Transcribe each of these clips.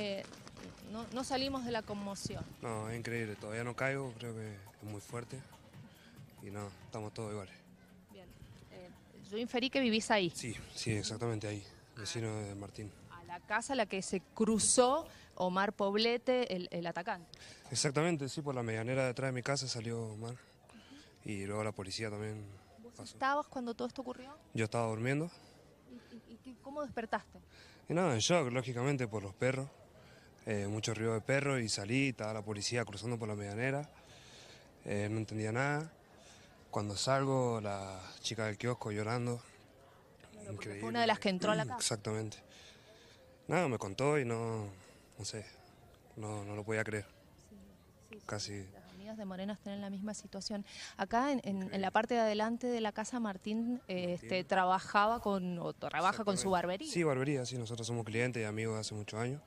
Eh, no, no, salimos de la conmoción. No, es increíble, todavía no caigo, creo que es muy fuerte y no, estamos todos iguales. Bien, eh, yo inferí que vivís ahí. Sí, sí, exactamente ahí, ah. vecino de Martín. A la casa a la que se cruzó Omar Poblete, el, el atacante. Exactamente, sí, por la medianera detrás de mi casa salió Omar y luego la policía también. ¿Vos estabas cuando todo esto ocurrió? Yo estaba durmiendo. ¿Y, cómo despertaste? Y nada, en shock, lógicamente, por los perros. Eh, mucho río de perro, y salí, estaba la policía cruzando por la medianera, eh, no entendía nada. Cuando salgo, la chica del kiosco llorando. Fue una de las que entró a la casa. Exactamente. Nada, me contó y no, no sé, no, no lo podía creer. casi. Las amigas de Morenas tienen la misma situación. Acá en, en, la parte de adelante de la casa eh, Martín, Este, trabajaba con, o trabaja con su barbería. Sí, barbería, sí, nosotros somos clientes y amigos de hace muchos años.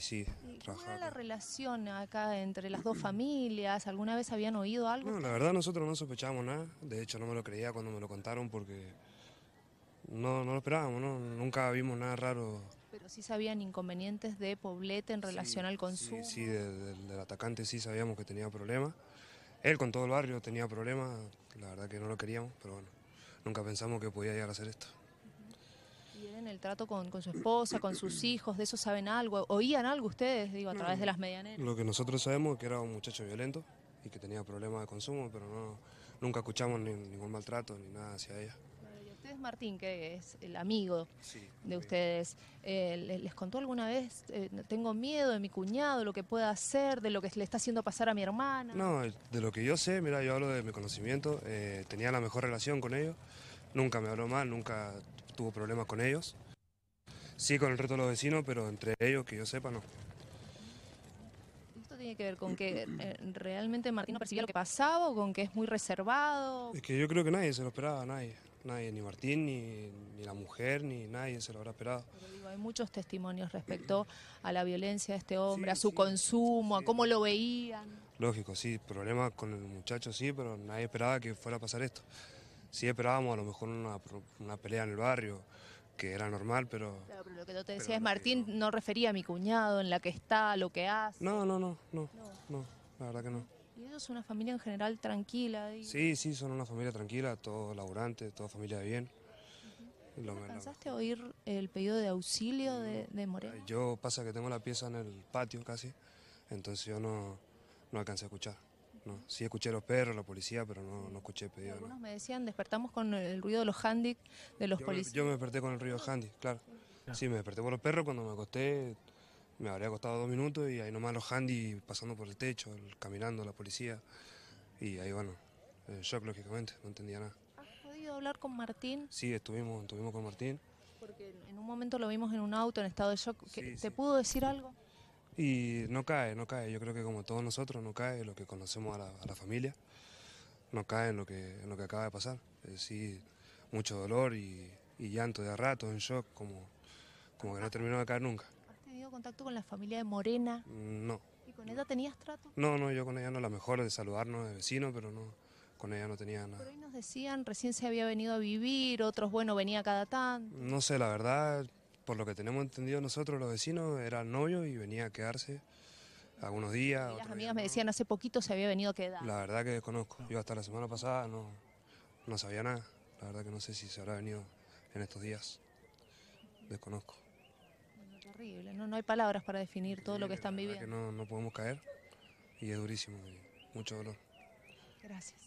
Sí, ¿Cómo era la relación acá entre las dos familias? ¿Alguna vez habían oído algo? No, la verdad nosotros no sospechábamos nada. De hecho, no me lo creía cuando me lo contaron porque no, no lo esperábamos, Nunca vimos nada raro. Pero sí sabían inconvenientes de Poblete en relación al consumo. Sí, sí del atacante sí sabíamos que tenía problemas. Él con todo el barrio tenía problemas. La verdad que no lo queríamos, pero bueno, nunca pensamos que podía llegar a hacer esto. ¿Tienen el trato con, su esposa, con sus hijos? ¿De eso saben algo? ¿Oían algo ustedes, digo, a mm. través de las medianeras? Lo que nosotros sabemos es que era un muchacho violento y que tenía problemas de consumo, pero no, nunca escuchamos ningún maltrato ni nada hacia ella. ¿Y ustedes, Martín, que es el amigo de ustedes, eh, ¿les, contó alguna vez, eh, tengo miedo de mi cuñado, lo que pueda hacer, de lo que le está haciendo pasar a mi hermana? No, eh, de lo que yo sé, mira, yo hablo de mi conocimiento, tenía la mejor relación con ellos, nunca me habló mal, nunca tuvo problemas con ellos. Sí, con el resto de los vecinos, pero entre ellos, que yo sepa, no. ¿Esto tiene que ver con que eh, realmente Martín no percibía lo que pasaba o con que es muy reservado? Es que yo creo que nadie se lo esperaba, nadie. Nadie, ni Martín, ni, ni la mujer, ni nadie se lo habrá esperado. hay muchos testimonios respecto a la violencia de este hombre, a su consumo, a cómo lo veían. Lógico, sí, problemas con el muchacho, sí, pero nadie esperaba que fuera a pasar esto sí esperábamos a lo mejor una, pelea en el barrio, que era normal, pero... lo que yo te decía es, Martín no. refería a mi cuñado, en la que está, lo que hace. No, no, no, no, la verdad que no. ¿Y ellos son una familia en general tranquila? Sí, sí, son una familia tranquila, todos laburantes, toda familia de bien. Uh oír el pedido de auxilio de, mm, de, Moreno? Eh, yo pasa que tengo la pieza en el patio casi, entonces yo no alcancé a escuchar no. Sí escuché a los perros, la policía, pero no, no escuché pedido. Algunos me decían, despertamos con el ruido de los handic de los policías. yo me desperté con el ruido de los claro. claro. Sí, me desperté con los perros cuando me acosté. Me habría costado dos minutos y ahí nomás los handy pasando por el techo, caminando la policía. Y ahí, bueno, el shock lógicamente, no entendía nada. ¿Has podido hablar con Martín? Sí, estuvimos, con Martín. Porque en un momento lo vimos en un auto en estado de shock. ¿Te pudo decir algo? Y no cae, no cae. Yo creo que como todos nosotros, no cae lo que conocemos a la, familia, no cae en lo que, lo que acaba de pasar. Es decir, mucho dolor y, llanto de a rato, en shock, como, como que no terminó de caer nunca. ¿Has tenido contacto con la familia de Morena? Mm, no. ¿Y con ella tenías trato? No, no, yo con ella no la mejor de saludarnos de vecino, pero no, con ella no tenía nada. Pero ahí nos decían, recién se había venido a vivir, otros, bueno, venía cada tanto. No sé, la verdad, por lo que tenemos entendido nosotros los vecinos, era el novio y venía a quedarse algunos días. las amigas me decían, hace poquito se había venido a quedar. La verdad que desconozco. Yo hasta la semana pasada no, no sabía nada. La verdad que no sé si se habrá venido en estos días. Desconozco. Bueno, terrible. No, hay palabras para definir todo lo que están viviendo. no, no podemos caer y es durísimo. mucho dolor. Gracias.